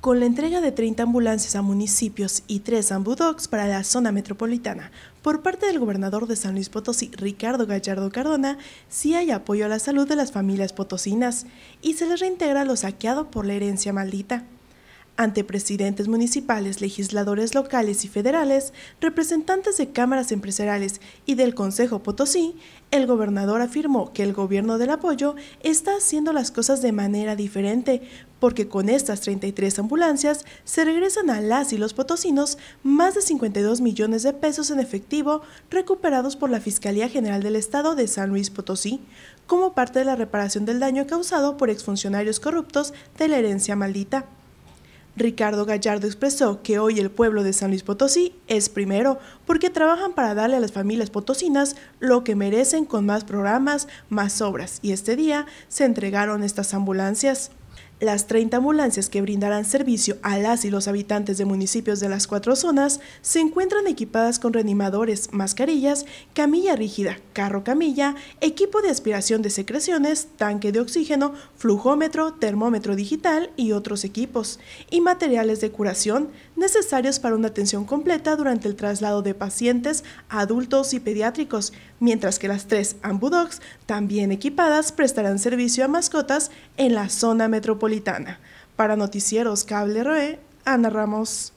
Con la entrega de 30 ambulancias a municipios y 3 ambudocs para la zona metropolitana por parte del gobernador de San Luis Potosí, Ricardo Gallardo Cardona, sí hay apoyo a la salud de las familias potosinas y se les reintegra lo saqueado por la herencia maldita ante presidentes municipales, legisladores locales y federales, representantes de cámaras empresariales y del Consejo Potosí, el gobernador afirmó que el gobierno del apoyo está haciendo las cosas de manera diferente, porque con estas 33 ambulancias se regresan a las y los potosinos más de 52 millones de pesos en efectivo recuperados por la Fiscalía General del Estado de San Luis Potosí, como parte de la reparación del daño causado por exfuncionarios corruptos de la herencia maldita. Ricardo Gallardo expresó que hoy el pueblo de San Luis Potosí es primero porque trabajan para darle a las familias potosinas lo que merecen con más programas, más obras y este día se entregaron estas ambulancias. Las 30 ambulancias que brindarán servicio a las y los habitantes de municipios de las cuatro zonas se encuentran equipadas con reanimadores, mascarillas, camilla rígida, carro camilla, equipo de aspiración de secreciones, tanque de oxígeno, flujómetro, termómetro digital y otros equipos, y materiales de curación necesarios para una atención completa durante el traslado de pacientes, adultos y pediátricos, mientras que las tres ambudocs, también equipadas, prestarán servicio a mascotas en la zona metropolitana. Para Noticieros Cable RE, Ana Ramos.